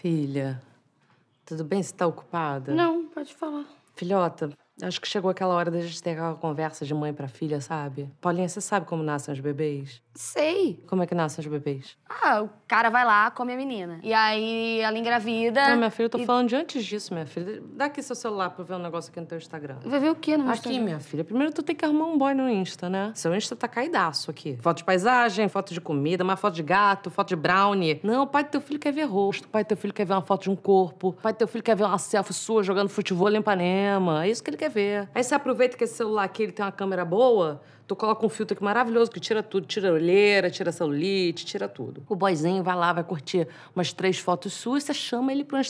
Filha, tudo bem? Você está ocupada? Não, pode falar. Filhota, Acho que chegou aquela hora da gente ter aquela conversa de mãe para filha, sabe? Paulinha, você sabe como nascem os bebês? Sei. Como é que nascem os bebês? Ah, o cara vai lá, come a menina. E aí ela engravida. Não, minha filha, eu tô e... falando de antes disso, minha filha. Dá aqui seu celular pra eu ver um negócio aqui no teu Instagram. Vai ver o quê no meu Aqui, minha filha. Primeiro tu tem que arrumar um boy no Insta, né? Seu Insta tá caidaço aqui. Foto de paisagem, foto de comida, uma foto de gato, foto de brownie. Não, o pai do teu filho quer ver rosto, o pai do teu filho quer ver uma foto de um corpo, o pai do teu filho quer ver uma selfie sua jogando futebol em Ipanema. É isso que ele quer TV. Aí você aproveita que esse celular aqui ele tem uma câmera boa, tu coloca um filtro aqui maravilhoso que tira tudo, tira olheira, tira celulite, tira tudo. O boyzinho vai lá, vai curtir umas três fotos suas, você chama ele pra um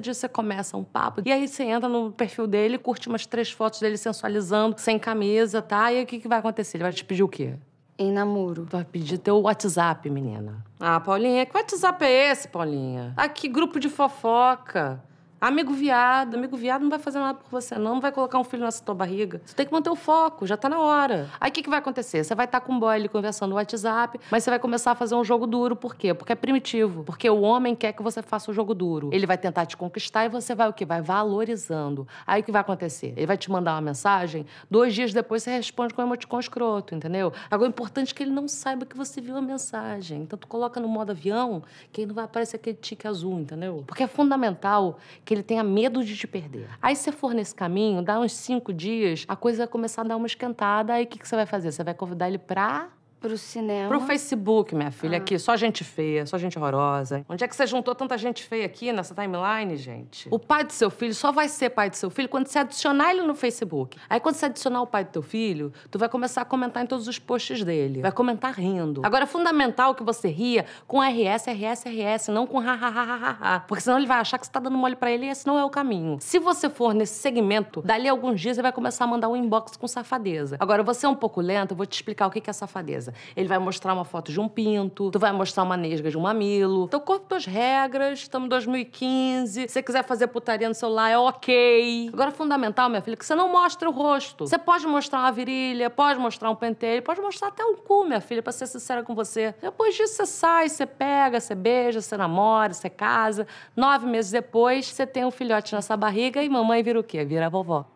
de você começa um papo. E aí você entra no perfil dele, curte umas três fotos dele sensualizando, sem camisa, tá? E aí o que, que vai acontecer? Ele vai te pedir o quê? Em namoro. Tu vai pedir teu WhatsApp, menina. Ah, Paulinha, que WhatsApp é esse, Paulinha? Ah, que grupo de fofoca. Amigo viado, amigo viado não vai fazer nada por você, não. Não vai colocar um filho na sua barriga. Você tem que manter o foco, já tá na hora. Aí o que, que vai acontecer? Você vai estar tá com o boy ali conversando no WhatsApp, mas você vai começar a fazer um jogo duro. Por quê? Porque é primitivo. Porque o homem quer que você faça o um jogo duro. Ele vai tentar te conquistar e você vai o quê? Vai valorizando. Aí o que vai acontecer? Ele vai te mandar uma mensagem, dois dias depois você responde com um emoticon escroto, entendeu? Agora, o importante é que ele não saiba que você viu a mensagem. Então, tu coloca no modo avião que aí não vai aparecer aquele tique azul, entendeu? Porque é fundamental que que ele tenha medo de te perder. Aí, você for nesse caminho, dá uns cinco dias, a coisa vai começar a dar uma esquentada. Aí, o que, que você vai fazer? Você vai convidar ele para Pro cinema. Pro Facebook, minha filha, ah. aqui. Só gente feia, só gente horrorosa. Onde é que você juntou tanta gente feia aqui nessa timeline, gente? O pai do seu filho só vai ser pai do seu filho quando você adicionar ele no Facebook. Aí quando você adicionar o pai do teu filho, tu vai começar a comentar em todos os posts dele. Vai comentar rindo. Agora é fundamental que você ria com RS, RS, RS, não com ha, ha, ha, ha, ha. ha Porque senão ele vai achar que você tá dando mole para ele e esse não é o caminho. Se você for nesse segmento, dali a alguns dias você vai começar a mandar um inbox com safadeza. Agora, você é um pouco lenta, eu vou te explicar o que é safadeza coisa. Ele vai mostrar uma foto de um pinto, tu vai mostrar uma nesga de um mamilo. Então, corpo tuas regras, estamos em 2015. Se você quiser fazer putaria no celular, é ok. Agora, fundamental, minha filha, que você não mostre o rosto. Você pode mostrar uma virilha, pode mostrar um pentelho, pode mostrar até um cu, minha filha, pra ser sincera com você. Depois disso, você sai, você pega, você beija, você namora, você casa. Nove meses depois, você tem um filhote nessa barriga e mamãe vira o quê? Vira a vovó.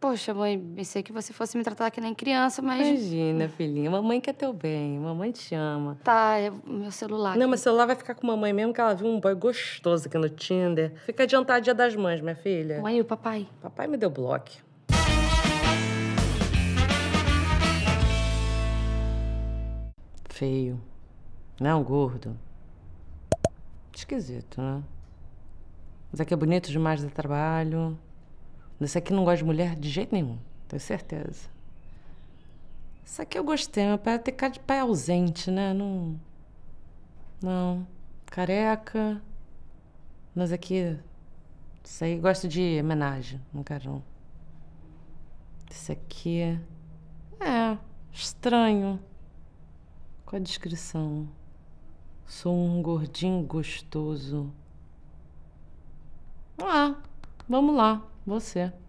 Poxa, mãe, pensei que você fosse me tratar que nem criança, mas. Imagina, filhinha. Mamãe quer teu bem. Mamãe te ama. Tá, é meu celular. Não, meu celular vai ficar com mamãe mesmo, que ela viu um boy gostoso aqui no Tinder. Fica adiantado dia das mães, minha filha. Mãe, e o papai? Papai me deu bloco. Feio. Não, gordo. Esquisito, né? Mas é que é bonito demais do trabalho. Isso aqui não gosta de mulher de jeito nenhum, tenho certeza. Isso aqui eu gostei, meu pai ter cara de pai ausente, né? Não. Não. Careca. mas aqui. Isso aí gosto de homenagem, não quero não. Isso aqui. É. Estranho. Qual a descrição? Sou um gordinho gostoso. Ah, vamos lá. Você.